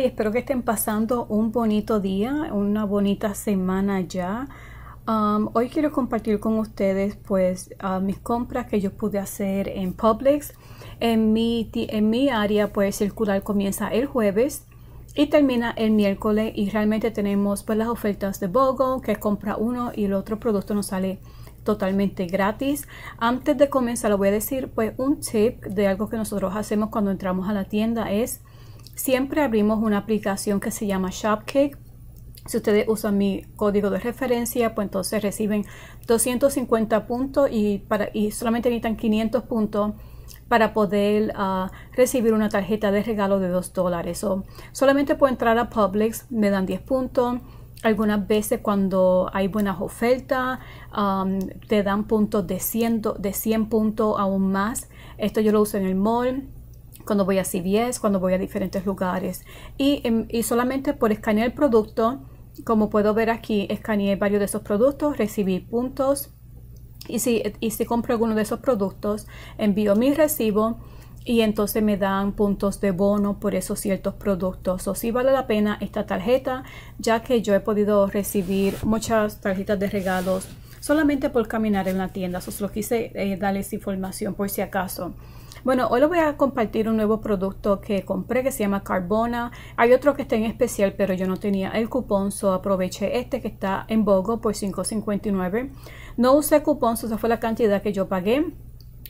y espero que estén pasando un bonito día, una bonita semana ya. Um, hoy quiero compartir con ustedes pues ah, mis compras que yo pude hacer en Publix. En mi, en mi área pues circular comienza el jueves y termina el miércoles y realmente tenemos pues las ofertas de BOGO que compra uno y el otro producto nos sale totalmente gratis. Antes de comenzar, lo voy a decir pues un tip de algo que nosotros hacemos cuando entramos a la tienda es siempre abrimos una aplicación que se llama Shopcake. Si ustedes usan mi código de referencia, pues entonces reciben 250 puntos y, para, y solamente necesitan 500 puntos para poder ah, recibir una tarjeta de regalo de 2 dólares. solamente puedo entrar a Publix, me dan 10 puntos. Algunas veces cuando hay buenas ofertas, te dan puntos de 100, de 100 puntos aún más. Esto yo lo uso en el mall cuando voy a CVS, cuando voy a diferentes lugares. Em, y, solamente por escanear el producto, como puedo ver aquí, escaneé varios de esos productos, recibí puntos. Y si, y si compro alguno de esos productos, envío mi recibo y entonces me dan puntos de bono por esos ciertos productos. O si vale la pena esta tarjeta, ya que yo he podido recibir muchas tarjetas de regalos solamente por caminar en la tienda. Eso lo quise eh, darles información por si acaso. Bueno, hoy les voy a compartir un nuevo producto que compré que se llama Carbona. Hay otro que está en especial, pero yo no tenía el cupón, so aproveché este que está en Bogo por $5.59. No usé cupón, so esa fue la cantidad que yo pagué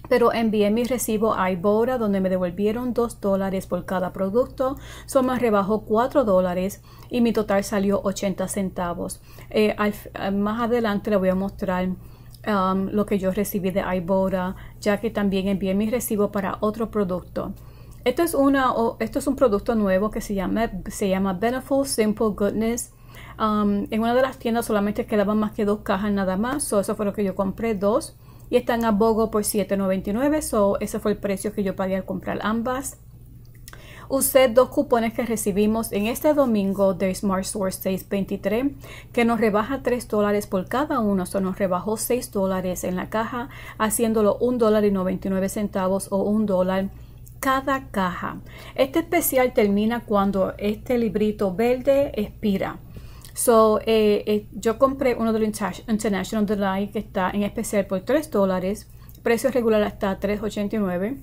pero envié mi recibo a Ibora donde me devolvieron 2 dólares por cada producto, más rebajó 4 dólares y mi total salió 80 centavos. Eh, más adelante le voy a mostrar Um, lo que yo recibí de Ibora, ya que también envié mi recibo para otro producto. Esto es, una, esto es un producto nuevo que se llama, se llama Beneful Simple Goodness. Um, en una de las tiendas solamente quedaban más que dos cajas nada más, O eso fue lo que yo compré, dos. Y están a Bogo por $7.99, so ese fue el precio que yo pagué al comprar ambas usted dos cupones que recibimos en este domingo de Smart Source 23 que nos rebaja 3 dólares por cada uno, o nos rebajó 6 dólares en la caja, haciéndolo un dólar y 99 centavos o 1 dólar cada caja. Este especial termina cuando este librito verde expira. So, eh, eh, yo compré uno de los International Delight que está en especial por 3 dólares, precio regular hasta 3.89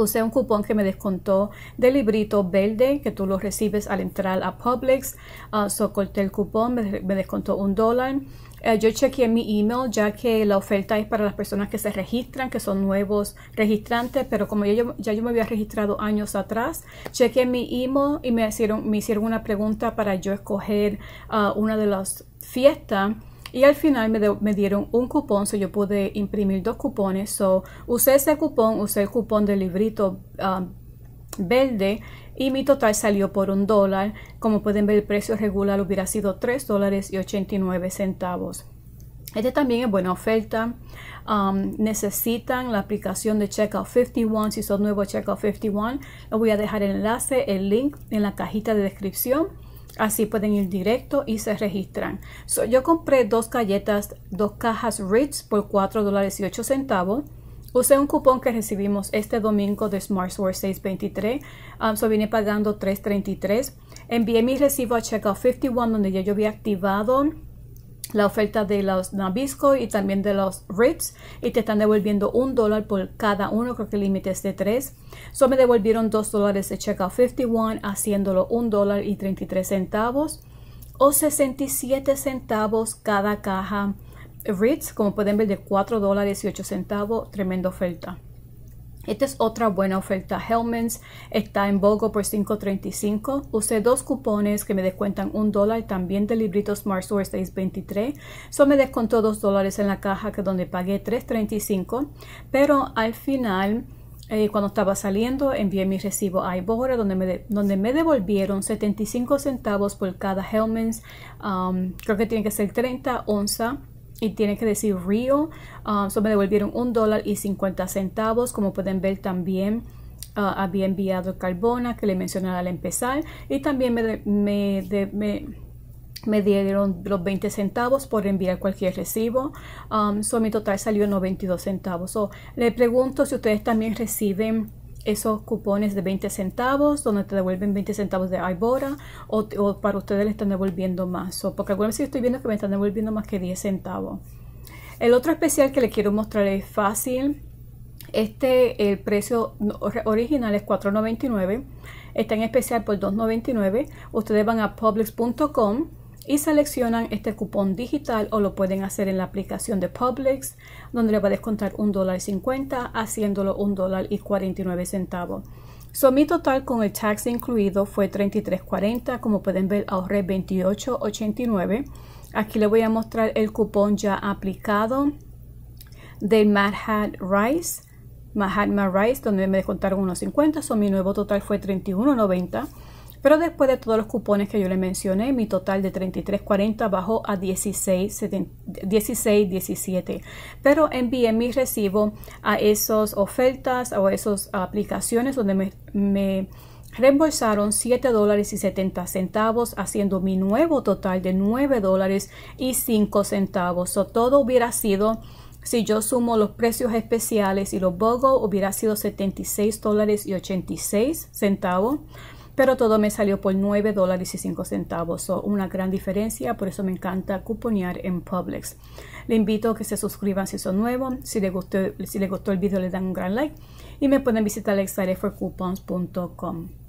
Usé un cupón que me descontó del librito verde, que tú lo recibes al entrar a Publix. Uh, so corté el cupón, me, descontó un dólar. Eh, yo chequeé mi email ya que la oferta es para las personas que se registran, que son nuevos registrantes, pero como ya yo, ya yo me había registrado años atrás, chequeé mi email y me hicieron, me hicieron una pregunta para yo escoger ah, una de las fiestas y al final me, dieron un cupón, so yo pude imprimir dos cupones, so usé ese cupón, usé el cupón del librito um, verde y mi total salió por un dólar, como pueden ver el precio regular hubiera sido tres dólares y 89 centavos. Este también es buena oferta. Um, necesitan la aplicación de Checkout 51. Si son nuevo Checkout 51, les voy a dejar el enlace, el link en la cajita de descripción. Así pueden ir directo y se registran. yo compré dos galletas, dos cajas Ritz por cuatro dólares y centavos. Usé un cupón que recibimos este domingo de SmartSource 623. Um, so vine pagando 3.33. Envié mi recibo a Checkout 51 donde ya yo había activado la oferta de los Nabisco y también de los Ritz y te están devolviendo un dólar por cada uno, creo que el límite es de tres. Solo me devolvieron dos dólares de Checkout 51 haciéndolo un dólar y 33 centavos o 67 centavos cada caja Ritz, como pueden ver de cuatro dólares y ocho centavos, tremenda oferta. Esta es otra buena oferta. Hellman's está en bogo por $5.35. Usé dos cupones que me descuentan un dólar también de libritos Smart Source 6.23. Solo me descontó dos dólares en la caja que donde pagué $3.35. Pero al final... Eh, cuando estaba saliendo envié mi recibo a Ibora donde me, donde me devolvieron 75 centavos por cada Hellman's. Um, creo que tiene que ser 30 onzas y tiene que decir real. Ah, um, me devolvieron un dólar y 50 centavos. Como pueden ver también ah, había enviado carbona que le mencioné al empezar. Y también me, me, dieron los 20 centavos por enviar cualquier recibo. Um, mi total salió 92 centavos. o le pregunto si ustedes también reciben esos cupones de 20 centavos, donde te devuelven 20 centavos de Ibora, o, para ustedes le están devolviendo más. o porque igual, si estoy viendo que me están devolviendo más que 10 centavos. El otro especial que les quiero mostrar es fácil. Este, el precio original es $4.99. Está en especial por $2.99. Ustedes van a publix.com y seleccionan este cupón digital o lo pueden hacer en la aplicación de Publix donde le va a descontar $1.50 haciéndolo $1.49. dólar So, mi total con el tax incluido fue 33.40, como pueden ver ahorré 28.89. Aquí le voy a mostrar el cupón ya aplicado de Manhattan Rice, Mahatma Rice, donde me descontaron $1.50. so mi nuevo total fue 31.90. Pero después de todos los cupones que yo le mencioné, mi total de 33.40 bajó a 16.17. 16, Pero envié mi recibo a esas ofertas o esas aplicaciones donde me, reembolsaron $7.70 dólares haciendo mi nuevo total de 9 dólares y todo hubiera sido, si yo sumo los precios especiales y los BOGO, hubiera sido $76.86. dólares pero todo me salió por 9 dólares y centavos, una gran diferencia, por eso me encanta cuponear en Publix. Le invito a que se suscriban si son nuevos, si les gustó, si el video le dan un gran like y me pueden visitar exareforcoupons.com.